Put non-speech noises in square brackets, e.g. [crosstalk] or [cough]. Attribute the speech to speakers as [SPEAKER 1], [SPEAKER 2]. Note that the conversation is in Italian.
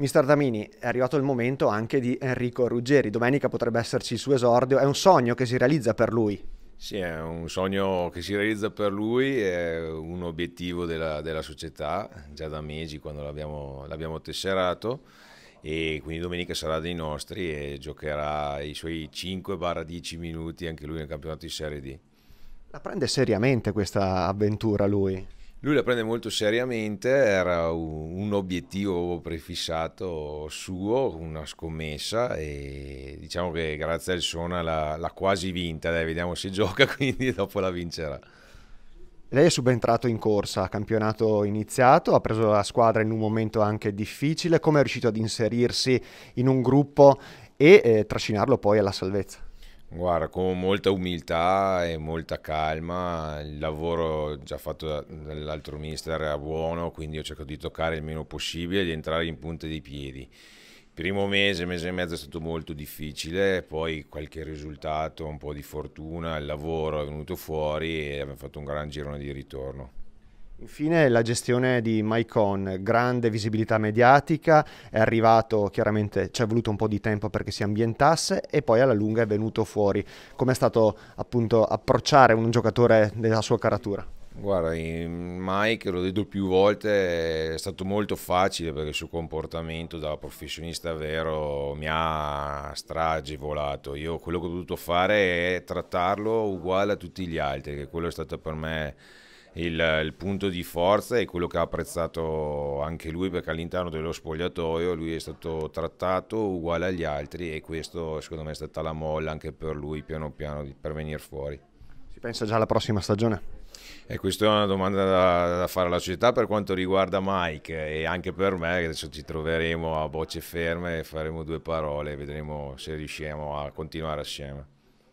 [SPEAKER 1] Mister Damini, è arrivato il momento anche di Enrico Ruggeri. Domenica potrebbe esserci il suo esordio. È un sogno che si realizza per lui.
[SPEAKER 2] Sì, è un sogno che si realizza per lui, è un obiettivo della, della società, già da mesi quando l'abbiamo, l'abbiamo, tesserato e quindi domenica sarà dei nostri e giocherà i suoi 5-10 minuti anche lui nel campionato di Serie D.
[SPEAKER 1] La prende seriamente questa avventura lui?
[SPEAKER 2] Lui la prende molto seriamente, era un obiettivo prefissato suo, una scommessa e diciamo che grazie al Sona l'ha, l'ha quasi vinta, dai vediamo se gioca, [laughs] quindi dopo la vincerà.
[SPEAKER 1] Lei è subentrato in corsa, campionato iniziato, ha preso la squadra in un momento anche difficile, come è riuscito ad inserirsi in un gruppo e eh, trascinarlo poi alla salvezza?
[SPEAKER 2] Guarda, con molta umiltà e molta calma, il lavoro già fatto dall'altro mister era buono, quindi ho cercato di toccare il meno possibile e di entrare in punta dei piedi. Il primo mese, mese e mezzo è stato molto difficile, poi qualche risultato, un po' di fortuna, il lavoro è venuto fuori e abbiamo fatto un gran girone di ritorno.
[SPEAKER 1] Infine la gestione di MyCon, grande visibilità mediatica, è arrivato chiaramente, ci è voluto un po' di tempo perché si ambientasse e poi alla lunga è venuto fuori. Com'è stato appunto approcciare un giocatore della sua caratura?
[SPEAKER 2] Guarda, Mike, l'ho detto più volte, è stato molto facile perché il suo comportamento da professionista vero mi ha stragevolato. Io quello che ho dovuto fare è trattarlo uguale a tutti gli altri, che quello è stato per me il, il, punto di forza e quello che ha apprezzato anche lui perché all'interno dello spogliatoio lui è stato trattato uguale agli altri e questo secondo me è stata la molla anche per lui piano piano per venire fuori.
[SPEAKER 1] Si pensa già alla prossima stagione?
[SPEAKER 2] E eh, questa è una domanda da, da, fare alla società per quanto riguarda Mike e anche per me, che adesso ci troveremo a bocce ferme, faremo due parole e vedremo se riusciamo a continuare assieme.